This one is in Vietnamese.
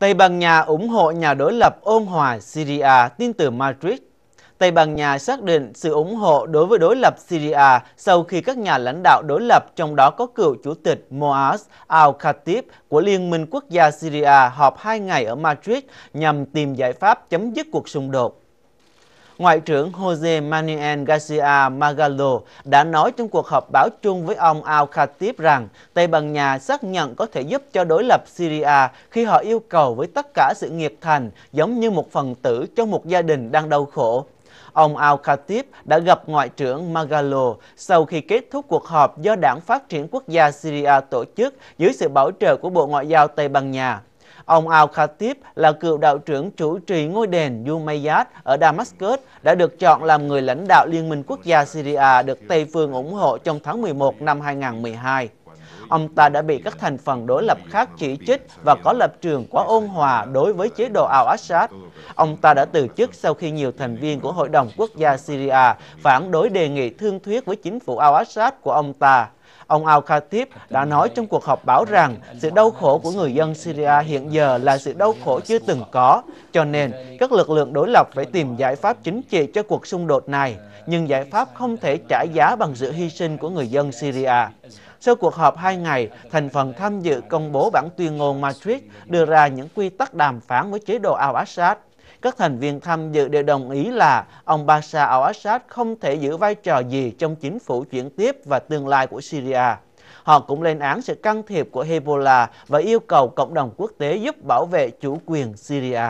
Tây Ban Nha ủng hộ nhà đối lập ôn hòa Syria tin từ Madrid. Tây Ban Nha xác định sự ủng hộ đối với đối lập Syria sau khi các nhà lãnh đạo đối lập trong đó có cựu chủ tịch Moaz al-Khatib của Liên minh quốc gia Syria họp hai ngày ở Madrid nhằm tìm giải pháp chấm dứt cuộc xung đột. Ngoại trưởng Jose Manuel Garcia Magallo đã nói trong cuộc họp báo chung với ông Al-Khatib rằng Tây Ban Nha xác nhận có thể giúp cho đối lập Syria khi họ yêu cầu với tất cả sự nghiệp thành giống như một phần tử trong một gia đình đang đau khổ. Ông Al-Khatib đã gặp Ngoại trưởng Magallo sau khi kết thúc cuộc họp do Đảng Phát triển Quốc gia Syria tổ chức dưới sự bảo trợ của Bộ Ngoại giao Tây Ban Nha. Ông Al-Khatib là cựu đạo trưởng chủ trì ngôi đền Umayyad ở Damascus đã được chọn làm người lãnh đạo Liên minh quốc gia Syria được Tây Phương ủng hộ trong tháng 11 năm 2012. Ông ta đã bị các thành phần đối lập khác chỉ trích và có lập trường quá ôn hòa đối với chế độ al-Assad. Ông ta đã từ chức sau khi nhiều thành viên của Hội đồng Quốc gia Syria phản đối đề nghị thương thuyết với chính phủ al-Assad của ông ta. Ông Al-Khatib đã nói trong cuộc họp báo rằng sự đau khổ của người dân Syria hiện giờ là sự đau khổ chưa từng có, cho nên các lực lượng đối lập phải tìm giải pháp chính trị cho cuộc xung đột này, ờ, nhưng giải pháp không thể trả giá bằng sự hy sinh của người dân Syria. Sau cuộc họp hai ngày, thành phần tham dự công bố bản tuyên ngôn Madrid đưa ra những quy tắc đàm phán với chế độ Al-Assad các thành viên tham dự đều đồng ý là ông Bashar al-Assad không thể giữ vai trò gì trong chính phủ chuyển tiếp và tương lai của Syria. Họ cũng lên án sự can thiệp của Hezbollah và yêu cầu cộng đồng quốc tế giúp bảo vệ chủ quyền Syria.